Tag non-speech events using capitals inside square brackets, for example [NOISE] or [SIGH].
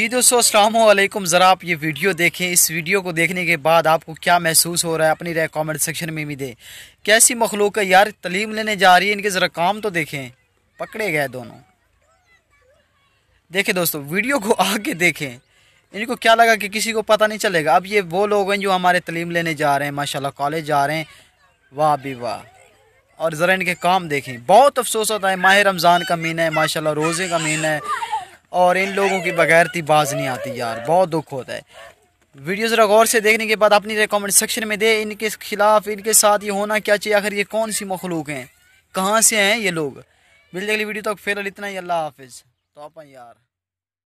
जी दोस्तों असलम ज़रा आप ये वीडियो देखें इस वीडियो को देखने के बाद आपको क्या महसूस हो रहा है अपनी राय कमेंट सेक्शन में भी दें कैसी मखलूक है यार तलीम लेने जा रही है इनके ज़रा काम तो देखें पकड़े गए दोनों देखें दोस्तों वीडियो को [LAUGHS] आगे देखें इनको क्या लगा कि किसी को पता नहीं चलेगा अब ये वो लोग हैं जो हमारे तलीम लेने जा रहे हैं माशाल्लाह कॉलेज जा रहे हैं वाह भी वाह और ज़रा इनके काम देखें बहुत अफसोस होता है माह रमज़ान का महीना है माशाल्लाह रोज़े का महीना है और इन लोगों की थी बाज नहीं आती यार बहुत दुख होता है वीडियो ज़रा गौर से देखने के बाद अपनी कमेंट सेक्शन में दे इनके खिलाफ इनके साथ ये होना क्या चाहिए आखिर ये कौन सी मखलूक हैं कहाँ से हैं ये लोग मिलते अगली वीडियो तक तो फिलहाल इतना ही अल्लाह हाफिज़ तो आप यार